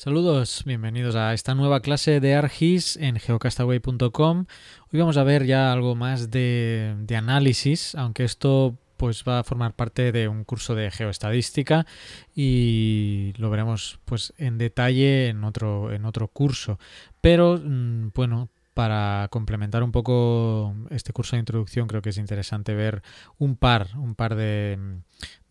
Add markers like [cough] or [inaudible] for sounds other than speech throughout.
Saludos, bienvenidos a esta nueva clase de Argis en geocastaway.com. Hoy vamos a ver ya algo más de, análisis, aunque esto pues va a formar parte de un curso de geoestadística y lo veremos pues en detalle en otro, en otro curso. Pero mm, bueno, para complementar un poco este curso de introducción, creo que es interesante ver un par, un par de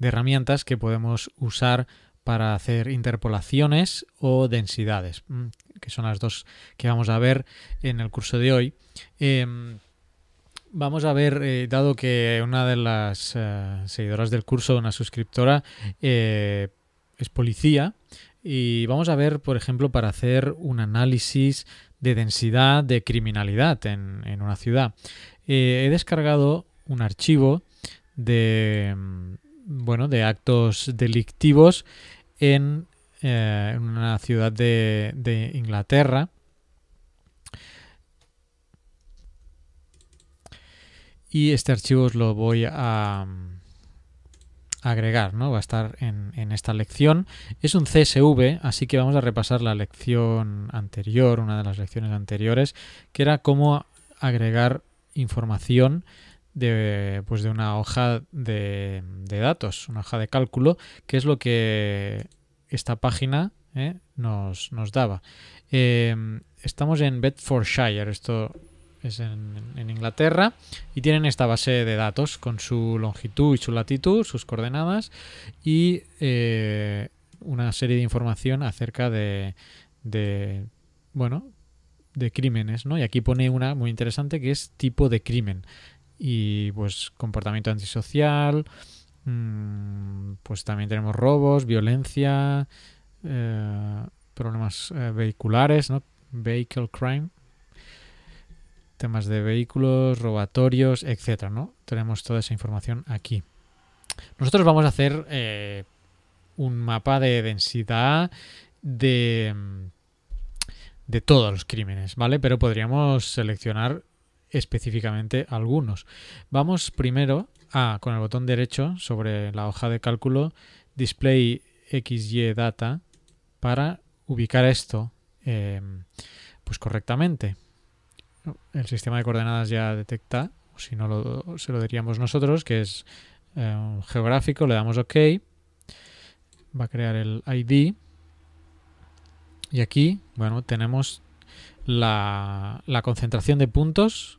herramientas que podemos usar para hacer interpolaciones o densidades, mm, que son las dos que vamos a ver en el curso de hoy. Em, vamos a ver, eh, dado que una de las eh, seguidoras del curso, una suscriptora, eh, es policía, y vamos a ver, por ejemplo, para hacer un análisis de densidad de criminalidad en, una ciudad. he descargado un archivo de, bueno, de actos delictivos en, eh, una ciudad de, Inglaterra. Y este archivo os lo voy a mm, agregar, ¿no? Va a estar en, en, esta lección. Es un CSV, así que vamos a repasar la lección anterior, una de las lecciones anteriores, que era cómo agregar información de, pues de una hoja de, datos, una hoja de cálculo, que es lo que esta página eh, nos, nos, daba. Em, estamos en Bedfordshire, esto es en, Inglaterra, y tienen esta base de datos con su longitud y su latitud, sus coordenadas y eh, una serie de información acerca de, de bueno, de crímenes, Y aquí pone una muy interesante que es tipo de crimen y pues comportamiento antisocial, mm, pues también tenemos robos, violencia, eh, problemas eh, vehiculares, ¿no? Vehicle crime, temas de vehículos, robatorios, etcétera, ¿no? Tenemos toda esa información aquí. Nosotros vamos a hacer eh, un mapa de densidad de mm, de todos los crímenes, ¿vale? Pero podríamos seleccionar específicamente algunos. Vamos primero a, con el botón derecho sobre la hoja de cálculo, Display XY Data, para ubicar esto em, pues correctamente. El sistema de coordenadas ya detecta, o si no lo, se lo diríamos nosotros, que es em, geográfico, le damos OK, va a crear el ID y aquí, bueno, tenemos la, la concentración de puntos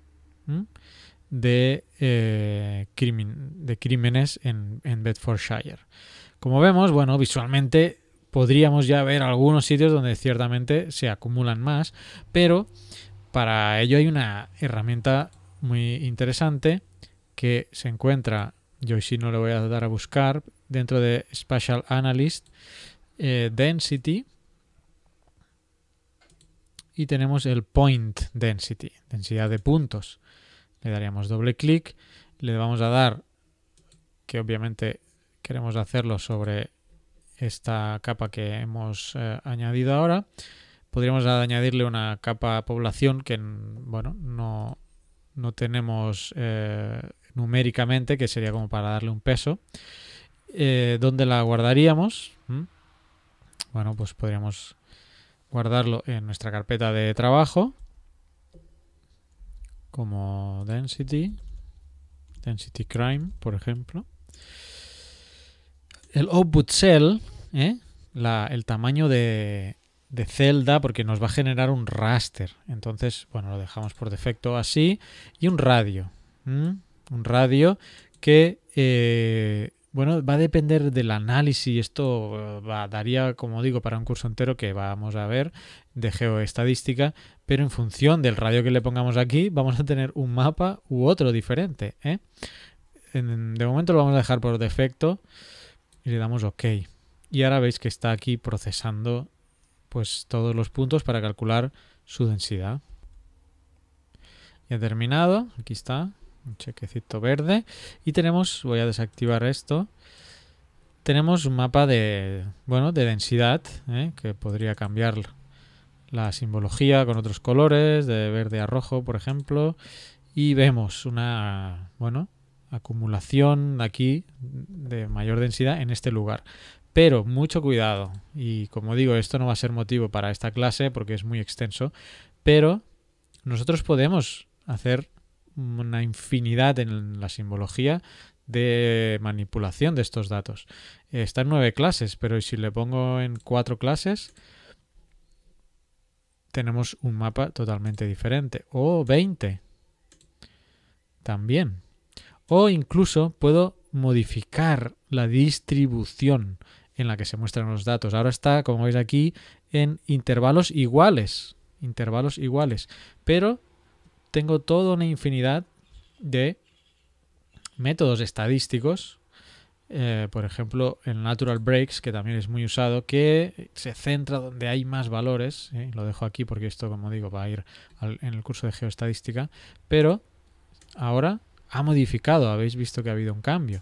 de, eh, crimen, de crímenes en, Bedfordshire. Como vemos, bueno, visualmente podríamos ya ver algunos sitios donde ciertamente se acumulan más, pero para ello hay una herramienta muy interesante que se encuentra, yo si no le voy a dar a buscar, dentro de Spatial Analyst eh, Density y tenemos el Point Density, densidad de puntos. Le daríamos doble clic, le vamos a dar, que obviamente queremos hacerlo sobre esta capa que hemos eh, añadido ahora. Podríamos añadirle una capa población que, bueno, no, tenemos eh, numéricamente, que sería como para darle un peso. Eh, ¿Dónde la guardaríamos? ¿Mm? Bueno, pues podríamos guardarlo en nuestra carpeta de trabajo como Density, Density Crime, por ejemplo. El output cell, ¿eh? el tamaño de, celda, porque nos va a generar un raster. Entonces, bueno, lo dejamos por defecto así. Y un radio. Un radio que, eh, bueno, va a depender del análisis. Esto eh, daría, como digo, para un curso entero que vamos a ver de geoestadística pero en función del radio que le pongamos aquí, vamos a tener un mapa u otro diferente. ¿eh? de momento lo vamos a dejar por defecto y le damos OK. Y ahora veis que está aquí procesando pues todos los puntos para calcular su densidad. Ya terminado, aquí está, un chequecito verde. Y tenemos, voy a desactivar esto, tenemos un mapa de, bueno, de densidad, ¿eh? que podría cambiarlo la simbología con otros colores, de verde a rojo, por ejemplo, y vemos una, bueno, acumulación aquí de mayor densidad en este lugar. Pero mucho cuidado, y como digo, esto no va a ser motivo para esta clase porque es muy extenso, pero nosotros podemos hacer una infinidad en la simbología de manipulación de estos datos. está en nueve clases, pero si le pongo en cuatro clases, tenemos un mapa totalmente diferente. O 20. También. O incluso puedo modificar la distribución en la que se muestran los datos. Ahora está, como veis aquí, en intervalos iguales. Intervalos iguales. Pero tengo toda una infinidad de métodos estadísticos eh, por ejemplo, el Natural Breaks, que también es muy usado, que se centra donde hay más valores, ¿eh? lo dejo aquí porque esto, como digo, va a ir en el curso de geoestadística, pero ahora ha modificado, habéis visto que ha habido un cambio.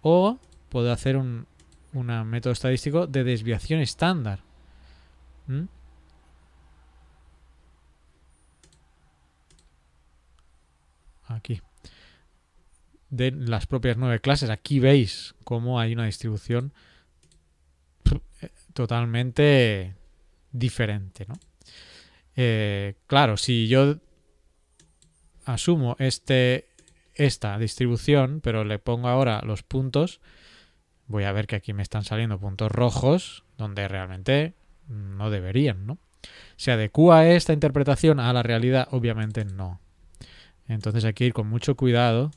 O puedo hacer un método estadístico de desviación estándar. Aquí de las propias nueve clases. Aquí veis cómo hay una distribución eh, totalmente diferente. Eh, claro, si yo asumo este, esta distribución, pero le pongo ahora los puntos, voy a ver que aquí me están saliendo puntos rojos, donde realmente no deberían, ¿no? ¿Se adecúa esta interpretación a la realidad? Obviamente no. Entonces hay que ir con mucho cuidado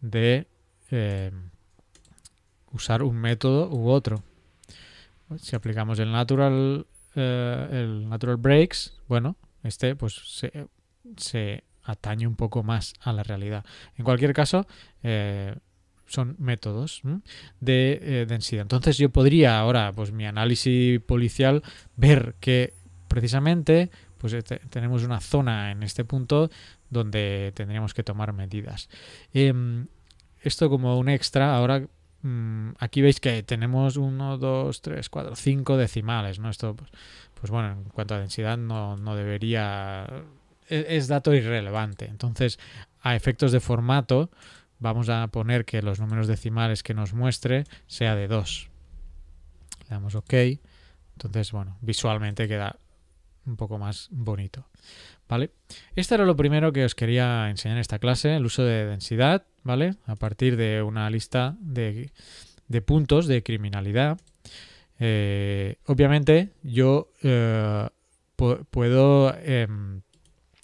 de eh, usar un método u otro. Si aplicamos el natural, eh, el natural breaks, bueno, este pues se, atañe un poco más a la realidad. En cualquier caso, eh, son métodos de densidad. Entonces yo podría ahora, pues mi análisis policial, ver que precisamente pues este, tenemos una zona en este punto donde tendríamos que tomar medidas. Em, esto como un extra, ahora mm, aquí veis que tenemos 1, 2, 3, 4, 5 decimales, ¿no? Esto, pues, pues, bueno, en cuanto a densidad no, no debería... E, es, dato irrelevante. Entonces, a efectos de formato, vamos a poner que los números decimales que nos muestre sea de 2. Le damos OK. Entonces, bueno, visualmente queda un poco más bonito. ¿Vale? Este era lo primero que os quería enseñar en esta clase, el uso de densidad, ¿vale? A partir de una lista de, puntos de criminalidad. Eh, obviamente yo eh, puedo em,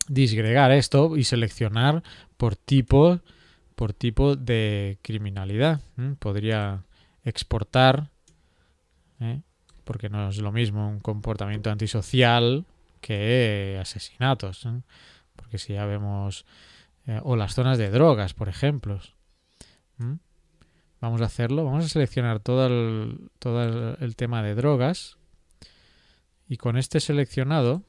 disgregar esto y seleccionar por tipo, por tipo de criminalidad. Podría exportar ¿eh? porque no es lo mismo un comportamiento antisocial que asesinatos, porque si ya vemos, eh, o las zonas de drogas, por ejemplo. Vamos a hacerlo, vamos a seleccionar todo el, todo el tema de drogas y con este seleccionado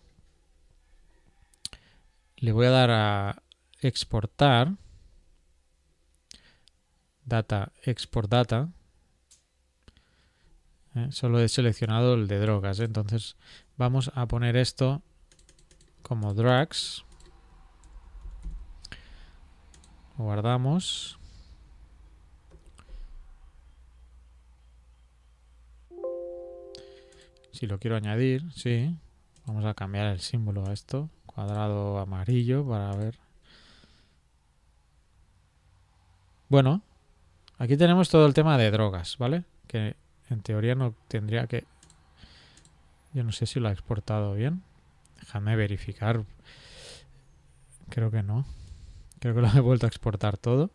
le voy a dar a exportar data export data ¿eh? solo he seleccionado el de drogas. ¿eh? Entonces vamos a poner esto como drugs. Guardamos. Si lo quiero añadir, sí. Vamos a cambiar el símbolo a esto. Cuadrado amarillo para ver. Bueno, aquí tenemos todo el tema de drogas, ¿vale? Que en teoría no tendría que... Yo no sé si lo ha exportado bien. Déjame verificar. Creo que no. Creo que lo he vuelto a exportar todo.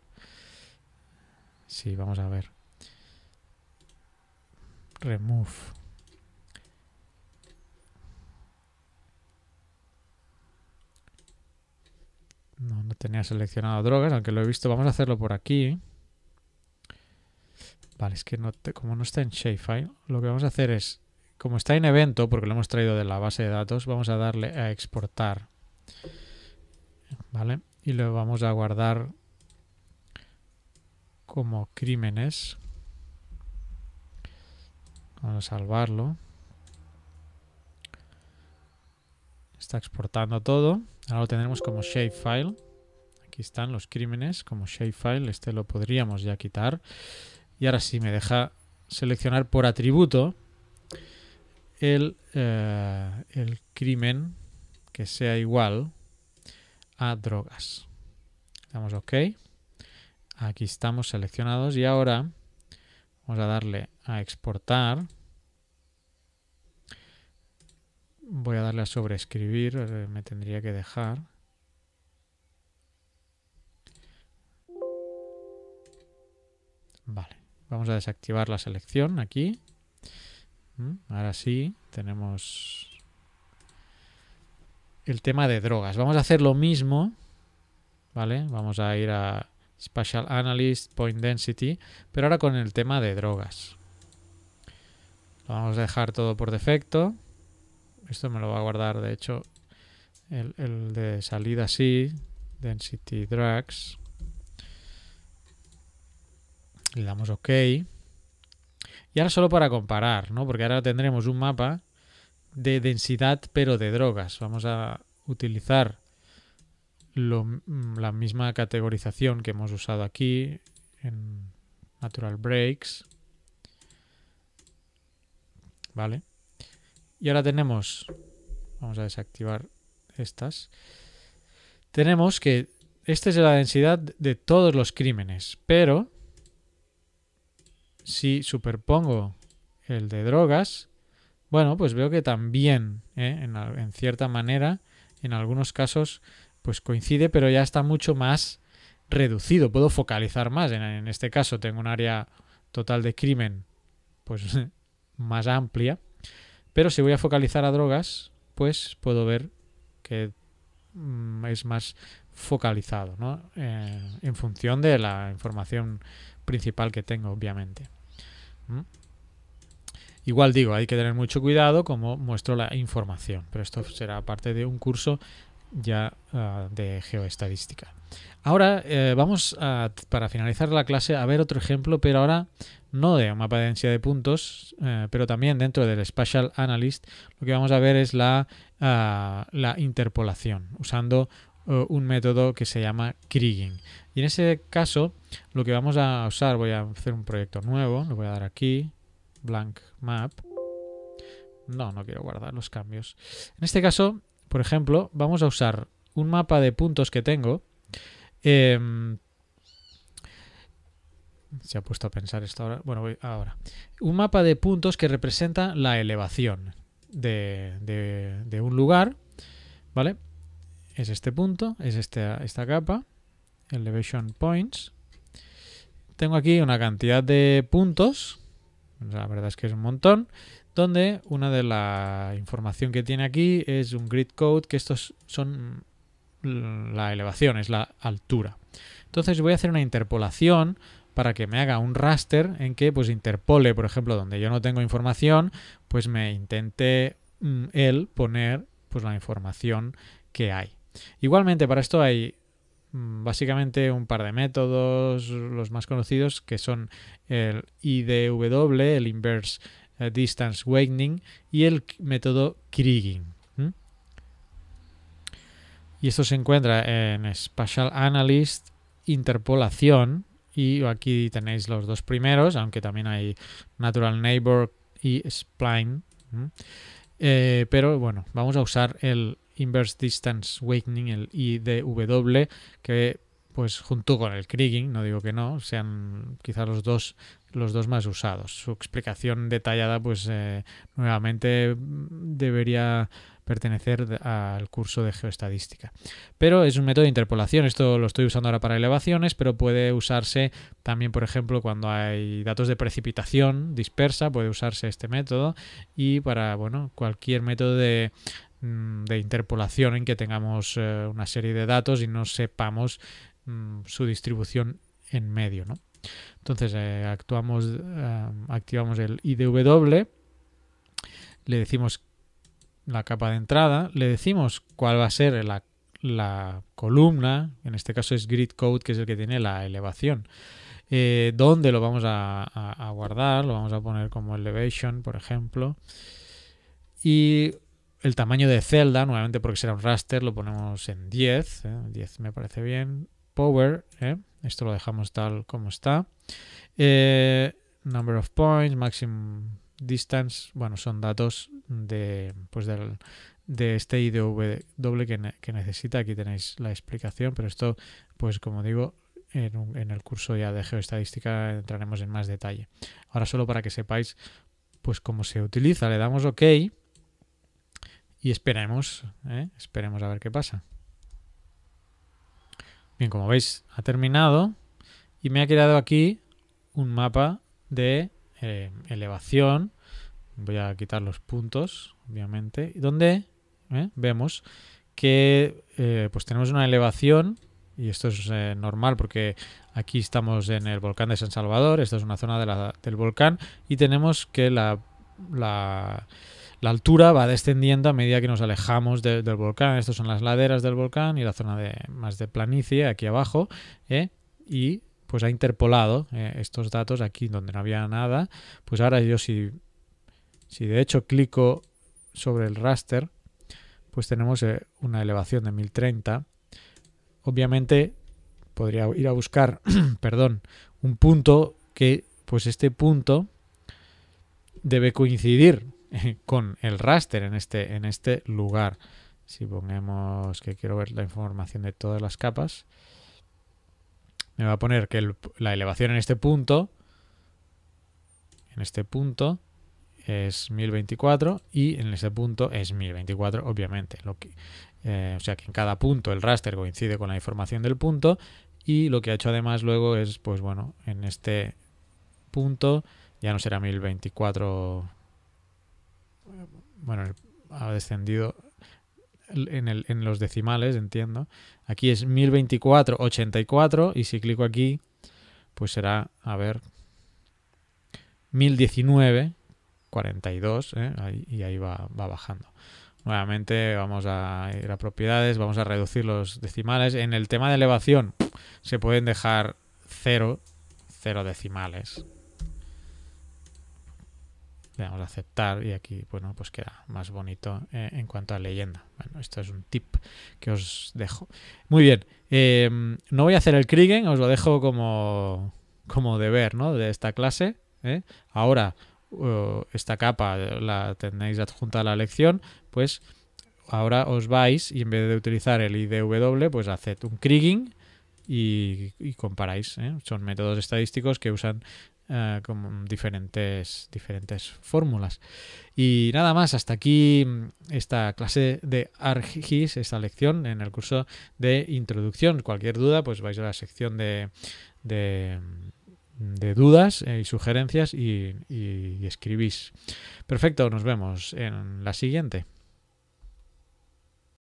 Sí, vamos a ver. Remove. No, no tenía seleccionado drogas, aunque lo he visto. Vamos a hacerlo por aquí. Vale, es que no como no está en Shapefile, lo que vamos a hacer es, como está en evento, porque lo hemos traído de la base de datos, vamos a darle a exportar. ¿Vale? Y lo vamos a guardar como crímenes. Vamos a salvarlo. Está exportando todo. Ahora lo tendremos como Shapefile. Aquí están los crímenes como Shapefile. Este lo podríamos ya quitar. Y ahora sí, me deja seleccionar por atributo eh, el, crimen que sea igual a drogas. Damos OK. Aquí estamos seleccionados y ahora vamos a darle a exportar. Voy a darle a sobreescribir, eh, me tendría que dejar. Vale. Vamos a desactivar la selección aquí. Mm, ahora sí, tenemos el tema de drogas. Vamos a hacer lo mismo, ¿vale? Vamos a ir a Spatial Analyst, Point Density, pero ahora con el tema de drogas. Lo vamos a dejar todo por defecto. Esto me lo va a guardar, de hecho, el, el de salida así. Density Drugs. Le damos OK. Y ahora solo para comparar, ¿no? Porque ahora tendremos un mapa de densidad, pero de drogas. Vamos a utilizar mm, la misma categorización que hemos usado aquí en Natural Breaks. Vale. Y ahora tenemos... Vamos a desactivar estas. Tenemos que... Esta es la densidad de todos los crímenes, pero si superpongo el de drogas, bueno, pues veo que también, ¿eh? en, cierta manera, en algunos casos, pues coincide, pero ya está mucho más reducido. Puedo focalizar más. En, en este caso tengo un área total de crimen, pues [laughs] más amplia. Pero si voy a focalizar a drogas, pues puedo ver que mm, es más focalizado, ¿no? Eh, en función de la información principal que tengo, obviamente. Igual digo, hay que tener mucho cuidado como muestro la información, pero esto será parte de un curso ya ah, de geoestadística. Ahora eh, vamos para finalizar la clase a ver otro ejemplo, pero ahora no de un mapa de densidad de puntos, eh, pero también dentro del Spatial Analyst lo que vamos a ver es la, ah, la interpolación usando eh, un método que se llama Kriging. Y en ese caso, lo que vamos a usar, voy a hacer un proyecto nuevo, lo voy a dar aquí, blank map. No, no quiero guardar los cambios. En este caso, por ejemplo, vamos a usar un mapa de puntos que tengo. Em, se ha puesto a pensar esto ahora. Bueno, voy ahora. Un mapa de puntos que representa la elevación de, de un lugar, ¿vale? es este punto, es este, esta, capa, elevation points. Tengo aquí una cantidad de puntos, la verdad es que es un montón, donde una de la información que tiene aquí es un grid code, que estos son la elevación, es la altura. Entonces voy a hacer una interpolación para que me haga un raster en que pues interpole, por ejemplo, donde yo no tengo información, pues me intente mm, él poner pues la información que hay. Igualmente, para esto hay mm, básicamente un par de métodos, los más conocidos, que son el IDW, el Inverse eh, Distance Weighting, y el método Krieging. Y esto se encuentra en Spatial Analyst, Interpolación, y aquí tenéis los dos primeros, aunque también hay Natural Neighbor y Spline. Eh, pero bueno, vamos a usar el Inverse Distance Wakening, el IDW, que pues junto con el Kriging, no digo que no, sean quizás los dos los dos más usados. Su explicación detallada pues eh, nuevamente debería pertenecer al curso de geoestadística. Pero es un método de interpolación, esto lo estoy usando ahora para elevaciones, pero puede usarse también, por ejemplo, cuando hay datos de precipitación dispersa, puede usarse este método y para, bueno, cualquier método de, Mm, de interpolación en que tengamos eh, una serie de datos y no sepamos mm, su distribución en medio. Entonces eh, actuamos, eh, activamos el IDW, le decimos la capa de entrada, le decimos cuál va a ser la, columna, en este caso es grid code, que es el que tiene la elevación. dónde lo vamos a, a guardar, lo vamos a poner como elevation, por ejemplo. Y el tamaño de celda, nuevamente porque será un raster, lo ponemos en 10. 10 ¿eh? me parece bien. Power, ¿eh? esto lo dejamos tal como está. Eh, number of points, maximum distance, bueno, son datos de, pues de este IDW doble que, necesita. Aquí tenéis la explicación, pero esto, pues como digo, en, en, el curso ya de geoestadística entraremos en más detalle. Ahora solo para que sepáis pues cómo se utiliza. Le damos OK y esperemos, ¿eh? esperemos a ver qué pasa. Bien, como veis, ha terminado y me ha quedado aquí un mapa de eh, elevación. Voy a quitar los puntos, obviamente, donde ¿eh? vemos que pues tenemos una elevación y esto es normal porque aquí estamos en el volcán de San Salvador, esta es una zona del volcán y tenemos que la la altura va descendiendo a medida que nos alejamos del volcán. Estas son las laderas del volcán y la zona de, más de planicie aquí abajo. ¿eh? Y pues ha interpolado eh, estos datos aquí donde no había nada. Pues ahora yo si, si de hecho clico sobre el raster, pues tenemos eh, una elevación de 1030. Obviamente podría ir a buscar, [clears throat] perdón, un punto que pues este punto debe coincidir [laughs] con el raster en este, en este lugar. Si ponemos que quiero ver la información de todas las capas, me va a poner que la elevación en este punto, en este punto, es 1024 y en este punto es 1024, obviamente. Lo que, eh, o sea que en cada punto el raster coincide con la información del punto y lo que ha hecho además luego es, pues bueno, en este punto ya no será 1024 bueno, ha descendido en, los decimales, entiendo. Aquí es 1024,84 y si clico aquí, pues será, a ver, 1019,42 42 ¿eh? y ahí va, bajando. Nuevamente vamos a ir a propiedades, vamos a reducir los decimales. En el tema de elevación se pueden dejar 0 cero decimales le damos a aceptar y aquí bueno pues queda más bonito eh, en cuanto a leyenda bueno esto es un tip que os dejo muy bien em, no voy a hacer el Kriegen os lo dejo como como deber ¿no? de esta clase ¿eh? ahora esta capa la tenéis adjunta a la lección pues ahora os vais y en vez de utilizar el IDW pues haced un kriging y, comparáis. ¿eh? Son métodos estadísticos que usan eh, con diferentes, diferentes fórmulas. Y nada más, hasta aquí mm, esta clase de ARGIS, esta lección en el curso de introducción. Cualquier duda, pues vais a la sección de, de mm, dudas eh, y sugerencias y, escribís. Perfecto, nos vemos en la siguiente.